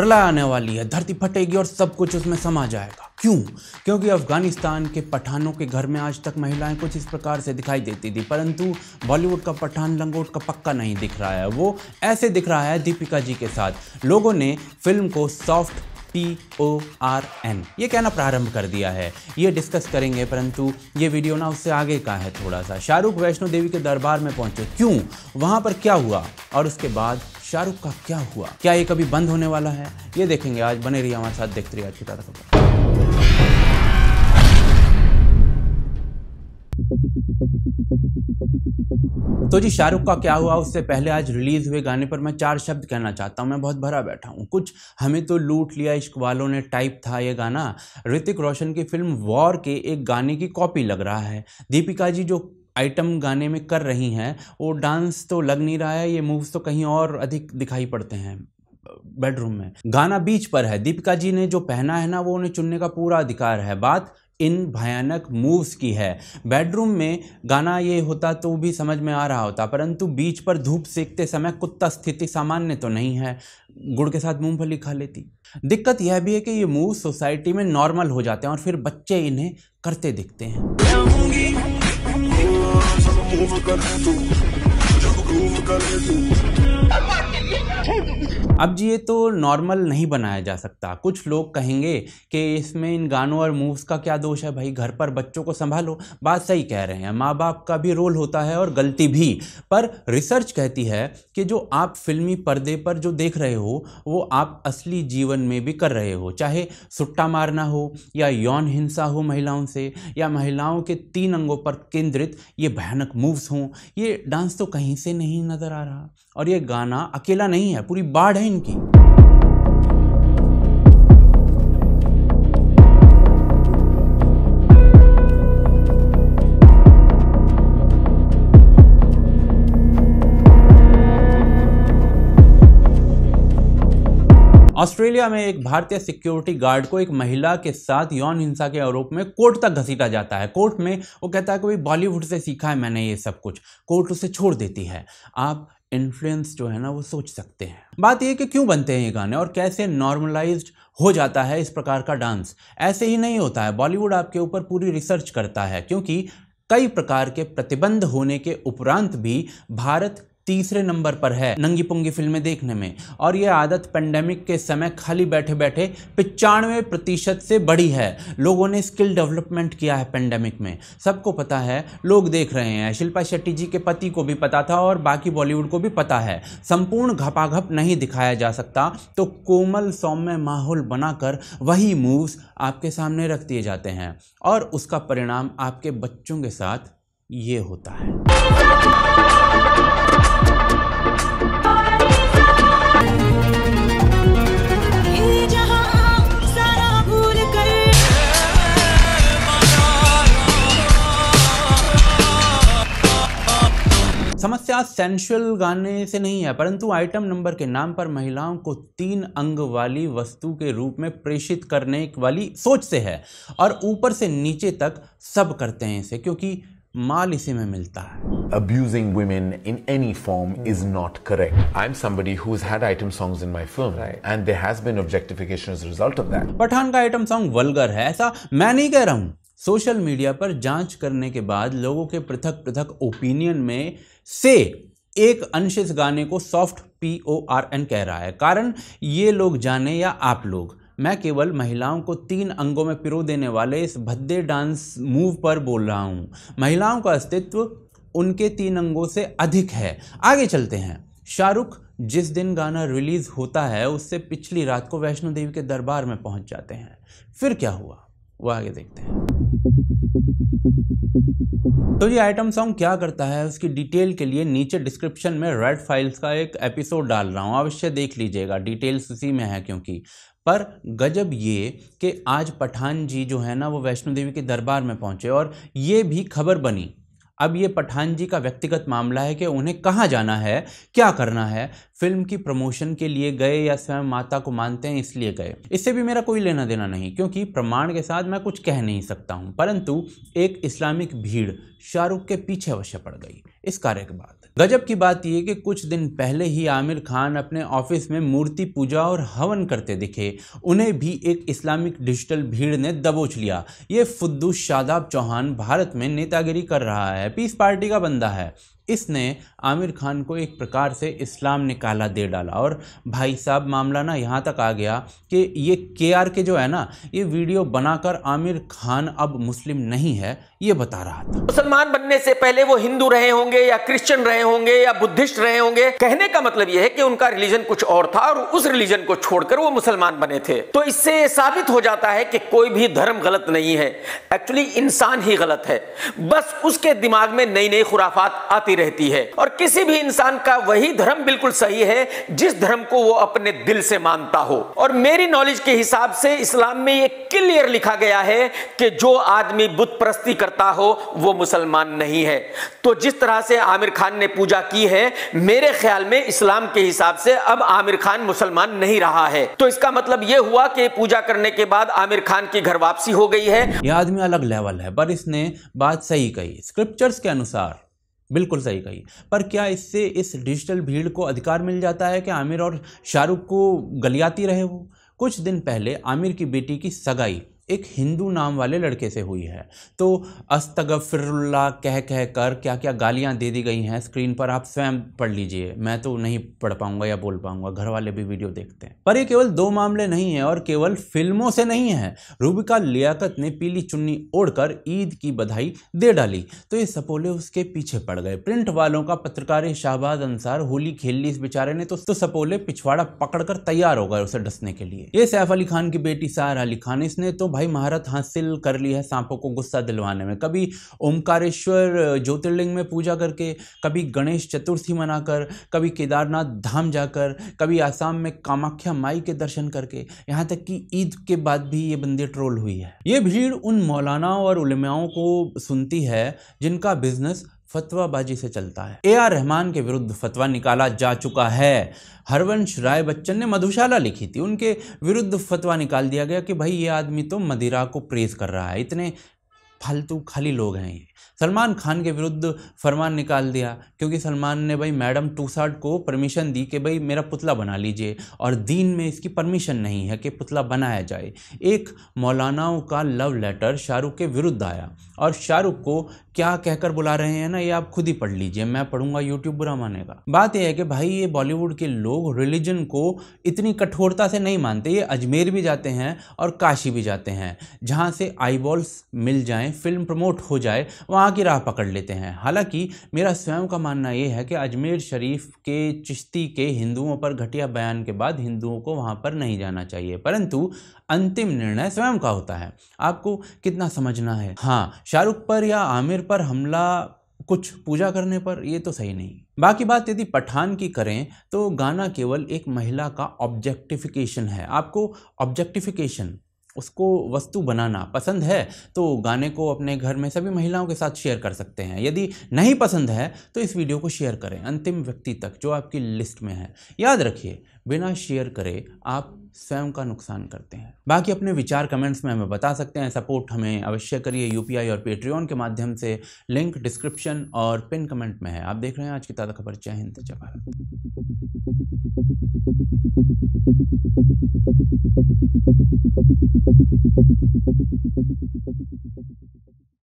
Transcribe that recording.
प्रलय आने वाली है धरती फटेगी और सब कुछ उसमें समा जाएगा क्यों क्योंकि अफगानिस्तान के पठानों के घर में आज तक महिलाएं कुछ इस प्रकार से दिखाई देती थी परंतु बॉलीवुड का पठान लंगोट का पक्का नहीं दिख रहा है वो ऐसे दिख रहा है दीपिका जी के साथ लोगों ने फिल्म को soft T O R N ये कहना प्रारंभ कर दिया है ये डिस्कस करेंगे परंतु ये वीडियो ना उससे आगे का है थोड़ा सा शाहरुख वैष्णो देवी के दरबार में पहुंचे क्यों वहां पर क्या हुआ और उसके बाद शाहरुख का क्या हुआ क्या ये कभी बंद होने वाला है ये देखेंगे आज बने रहिए हमारे साथ देखते रहिए आज की ताज़ा खबर तो जी शाहरुख का क्या हुआ उससे पहले आज रिलीज हुए गाने पर मैं चार शब्द कहना चाहता हूँ मैं बहुत भरा बैठा हूँ कुछ हमें तो लूट लिया इश्क वालों ने टाइप था ये गाना ऋतिक रोशन की फिल्म वॉर के एक गाने की कॉपी लग रहा है दीपिका जी जो आइटम गाने में कर रही हैं वो डांस तो लग नहीं रहा है ये मूव्स तो कहीं और अधिक दिखाई पड़ते हैं बेडरूम में गाना बीच पर है दीपिका जी ने जो पहना है ना वो उन्हें चुनने का पूरा अधिकार है बात इन भयानक मूव्स की है बेडरूम में गाना ये होता तो भी समझ में आ रहा होता परंतु बीच पर धूप सेकते समय कुत्ता स्थिति सामान्य तो नहीं है गुड़ के साथ मूंगफली खा लेती दिक्कत यह भी है कि ये मूव सोसाइटी में नॉर्मल हो जाते हैं और फिर बच्चे इन्हें करते दिखते हैं Jogo com o caneto. Jogo com अब ये तो नॉर्मल नहीं बनाया जा सकता कुछ लोग कहेंगे कि इसमें इन गानों और मूव्स का क्या दोष है भाई घर पर बच्चों को संभालो बात सही कह रहे हैं माँ बाप का भी रोल होता है और गलती भी पर रिसर्च कहती है कि जो आप फिल्मी पर्दे पर जो देख रहे हो वो आप असली जीवन में भी कर रहे हो चाहे सुट्टा मारना हो या यौन हिंसा हो महिलाओं से या महिलाओं के तीन अंगों पर केंद्रित ये भयानक मूव्स हों ये डांस तो कहीं से नहीं नज़र आ रहा और ये गाना अकेला नहीं है पूरी बाढ़ है की ऑस्ट्रेलिया में एक भारतीय सिक्योरिटी गार्ड को एक महिला के साथ यौन हिंसा के आरोप में कोर्ट तक घसीटा जाता है कोर्ट में वो कहता है कि भाई बॉलीवुड से सीखा है मैंने ये सब कुछ कोर्ट उसे छोड़ देती है आप इन्फ्लुएंस जो है ना वो सोच सकते हैं बात ये कि क्यों बनते हैं ये गाने और कैसे नॉर्मलाइज्ड हो जाता है इस प्रकार का डांस ऐसे ही नहीं होता है बॉलीवुड आपके ऊपर पूरी रिसर्च करता है क्योंकि कई प्रकार के प्रतिबंध होने के उपरांत भी भारत तीसरे नंबर पर है नंगी पुंगी फिल्में देखने में और यह आदत पेंडेमिक के समय खाली बैठे बैठे पचानवे प्रतिशत से बढ़ी है लोगों ने स्किल डेवलपमेंट किया है पेंडेमिक में सबको पता है लोग देख रहे हैं शिल्पा शेट्टी जी के पति को भी पता था और बाकी बॉलीवुड को भी पता है संपूर्ण घपाघप नहीं दिखाया जा सकता तो कोमल सौम्य माहौल बनाकर वही मूव्स आपके सामने रख दिए जाते हैं और उसका परिणाम आपके बच्चों के साथ ये होता है बात सेंशुअल गाने से नहीं है परंतु आइटम नंबर के नाम पर महिलाओं को तीन अंग वाली वस्तु के रूप में प्रेषित करने वाली सोच से है और ऊपर से नीचे तक सब करते हैं इसे क्योंकि माल इसी में मिलता है abusing women in any form hmm. is not correct. I'm somebody who's had item songs in my film, right. and there has been objectification as a result of that. Pathan का आइटम सॉन्ग वल्गर है ऐसा मैं नहीं कह रहा हूँ social media पर जांच करने के बाद लोगों के पृथक पृथक ओपिनियन में से एक अंश इस गाने को soft P O R N कह रहा है कारण ये लोग जाने या आप लोग मैं केवल महिलाओं को तीन अंगों में पिरो देने वाले इस भद्दे डांस मूव पर बोल रहा हूँ महिलाओं का अस्तित्व उनके तीन अंगों से अधिक है आगे चलते हैं शाहरुख जिस दिन गाना रिलीज़ होता है उससे पिछली रात को वैष्णो देवी के दरबार में पहुंच जाते हैं फिर क्या हुआ वो आगे देखते हैं तो ये आइटम सॉन्ग क्या करता है उसकी डिटेल के लिए नीचे डिस्क्रिप्शन में रेड फाइल्स का एक एपिसोड डाल रहा हूँ अवश्य देख लीजिएगा डिटेल्स उसी में है क्योंकि पर गजब ये कि आज पठान जी जो है ना वो वैष्णो देवी के दरबार में पहुँचे और ये भी खबर बनी अब ये पठान जी का व्यक्तिगत मामला है कि उन्हें कहाँ जाना है क्या करना है फिल्म की प्रमोशन के लिए गए या स्वयं माता को मानते हैं इसलिए गए इससे भी मेरा कोई लेना देना नहीं क्योंकि प्रमाण के साथ मैं कुछ कह नहीं सकता हूँ परंतु एक इस्लामिक भीड़ शाहरुख के पीछे अवश्य पड़ गई इस कार्य के बाद गजब की बात यह कि कुछ दिन पहले ही आमिर खान अपने ऑफिस में मूर्ति पूजा और हवन करते दिखे उन्हें भी एक इस्लामिक डिजिटल भीड़ ने दबोच लिया ये फुद्दू शादाब चौहान भारत में नेतागिरी कर रहा है पीस पार्टी का बंदा है इसने आमिर खान को एक प्रकार से इस्लाम ने काला दे डाला और भाई साहब मामला ना यहाँ तक आ गया कि ये के आर के जो है ना ये वीडियो बनाकर आमिर खान अब मुस्लिम नहीं है ये बता रहा था मुसलमान बनने से पहले वो हिंदू रहे होंगे या क्रिश्चियन रहे होंगे या बुद्धिस्ट रहे होंगे कहने का मतलब यह है कि उनका रिलीजन कुछ और था और उस रिलीजन को छोड़कर वो मुसलमान बने थे तो इससे साबित हो जाता है कि कोई भी धर्म गलत नहीं है एक्चुअली इंसान ही गलत है बस उसके दिमाग में नई नई खुराफात आती रहती है और किसी भी इंसान का वही धर्म बिल्कुल सही है जिस धर्म को वो अपने दिल से मानता हो और मेरी नॉलेज के हिसाब से इस्लाम में ये क्लियर लिखा गया है कि जो आदमी बुत करता हो वो मुसलमान नहीं है तो जिस तरह से आमिर खान ने पूजा की है मेरे ख्याल में इस्लाम के हिसाब से अब आमिर खान मुसलमान नहीं रहा है तो इसका मतलब ये हुआ कि पूजा करने के बाद आमिर खान की घर वापसी हो गई है यह आदमी अलग लेवल है पर इसने बात सही कही स्क्रिप्चर्स के अनुसार बिल्कुल सही कही पर क्या इससे इस डिजिटल भीड़ को अधिकार मिल जाता है कि आमिर और शाहरुख को गलियाती रहे वो कुछ दिन पहले आमिर की बेटी की सगाई एक हिंदू नाम वाले लड़के से हुई है तो अस्तगफिरुल्ला कह कह कर क्या क्या गालियाँ दे दी गई हैं स्क्रीन पर आप स्वयं पढ़ लीजिए मैं तो नहीं पढ़ पाऊंगा या बोल पाऊंगा घर वाले भी वीडियो देखते हैं पर ये केवल दो मामले नहीं है और केवल फिल्मों से नहीं है रूबिका लियाकत ने पीली चुन्नी ओढ़कर ईद की बधाई दे डाली तो ये सपोले उसके पीछे पड़ गए प्रिंट वालों का पत्रकार शाहबाज अंसार होली खेल ली इस बेचारे ने तो, तो सपोले पिछवाड़ा पकड़कर तैयार हो गए उसे डसने के लिए ये सैफ अली खान की बेटी सार अली खान इसने तो भाई महारत हासिल कर ली है सांपों को गुस्सा दिलवाने में कभी ओमकारेश्वर ज्योतिर्लिंग में पूजा करके कभी गणेश चतुर्थी मनाकर कभी केदारनाथ धाम जाकर कभी आसाम में कामाख्या माई के दर्शन करके यहाँ तक कि ईद के बाद भी ये बंदी ट्रोल हुई है ये भीड़ उन मौलानाओं और उलमाओं को सुनती है जिनका बिजनेस फतवाबाजी से चलता है ए आर रहमान के विरुद्ध फतवा निकाला जा चुका है हरवंश राय बच्चन ने मधुशाला लिखी थी उनके विरुद्ध फतवा निकाल दिया गया कि भाई ये आदमी तो मदिरा को प्रेस कर रहा है इतने फालतू खाली लोग हैं ये सलमान खान के विरुद्ध फरमान निकाल दिया क्योंकि सलमान ने भाई मैडम टूसाट को परमिशन दी कि भाई मेरा पुतला बना लीजिए और दीन में इसकी परमिशन नहीं है कि पुतला बनाया जाए एक मौलानाओं का लव लेटर शाहरुख के विरुद्ध आया और शाहरुख को क्या कहकर बुला रहे हैं ना ये आप खुद ही पढ़ लीजिए मैं पढ़ूंगा यूट्यूब बुरा मानेगा बात यह है कि भाई ये बॉलीवुड के लोग रिलीजन को इतनी कठोरता से नहीं मानते ये अजमेर भी जाते हैं और काशी भी जाते हैं जहाँ से आईबॉल्स मिल जाएँ में फ़िल्म प्रमोट हो जाए वहाँ की राह पकड़ लेते हैं हालांकि मेरा स्वयं का मानना यह है कि अजमेर शरीफ के चिश्ती के हिंदुओं पर घटिया बयान के बाद हिंदुओं को वहाँ पर नहीं जाना चाहिए परंतु अंतिम निर्णय स्वयं का होता है आपको कितना समझना है हाँ शाहरुख पर या आमिर पर हमला कुछ पूजा करने पर ये तो सही नहीं बाकी बात यदि पठान की करें तो गाना केवल एक महिला का ऑब्जेक्टिफिकेशन है आपको ऑब्जेक्टिफिकेशन उसको वस्तु बनाना पसंद है तो गाने को अपने घर में सभी महिलाओं के साथ शेयर कर सकते हैं यदि नहीं पसंद है तो इस वीडियो को शेयर करें अंतिम व्यक्ति तक जो आपकी लिस्ट में है याद रखिए बिना शेयर करे आप स्वयं का नुकसान करते हैं बाकी अपने विचार कमेंट्स में हमें बता सकते हैं सपोर्ट हमें अवश्य करिए यूपीआई और पेट्रियन के माध्यम से लिंक डिस्क्रिप्शन और पिन कमेंट में है आप देख रहे हैं आज की ताज़ा खबर जय हिंद जय भारत Thank you.